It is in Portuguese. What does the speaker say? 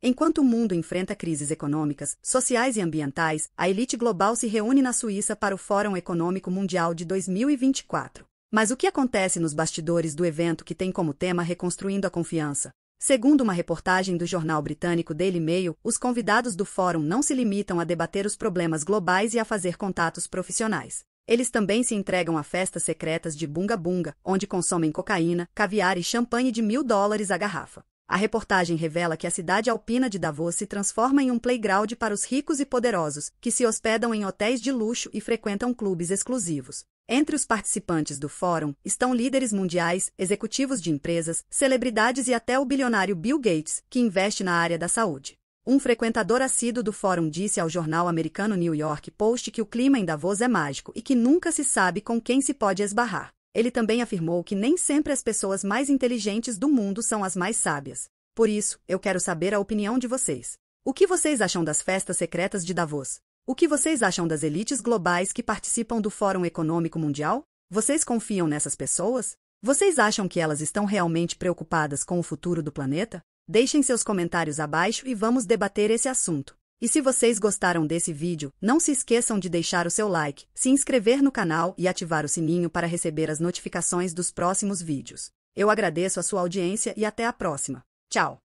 Enquanto o mundo enfrenta crises econômicas, sociais e ambientais, a elite global se reúne na Suíça para o Fórum Econômico Mundial de 2024. Mas o que acontece nos bastidores do evento que tem como tema Reconstruindo a Confiança? Segundo uma reportagem do jornal britânico Daily Mail, os convidados do fórum não se limitam a debater os problemas globais e a fazer contatos profissionais. Eles também se entregam a festas secretas de bunga-bunga, onde consomem cocaína, caviar e champanhe de mil dólares a garrafa. A reportagem revela que a cidade alpina de Davos se transforma em um playground para os ricos e poderosos, que se hospedam em hotéis de luxo e frequentam clubes exclusivos. Entre os participantes do fórum estão líderes mundiais, executivos de empresas, celebridades e até o bilionário Bill Gates, que investe na área da saúde. Um frequentador assíduo do fórum disse ao jornal americano New York Post que o clima em Davos é mágico e que nunca se sabe com quem se pode esbarrar. Ele também afirmou que nem sempre as pessoas mais inteligentes do mundo são as mais sábias. Por isso, eu quero saber a opinião de vocês. O que vocês acham das festas secretas de Davos? O que vocês acham das elites globais que participam do Fórum Econômico Mundial? Vocês confiam nessas pessoas? Vocês acham que elas estão realmente preocupadas com o futuro do planeta? Deixem seus comentários abaixo e vamos debater esse assunto. E se vocês gostaram desse vídeo, não se esqueçam de deixar o seu like, se inscrever no canal e ativar o sininho para receber as notificações dos próximos vídeos. Eu agradeço a sua audiência e até a próxima. Tchau!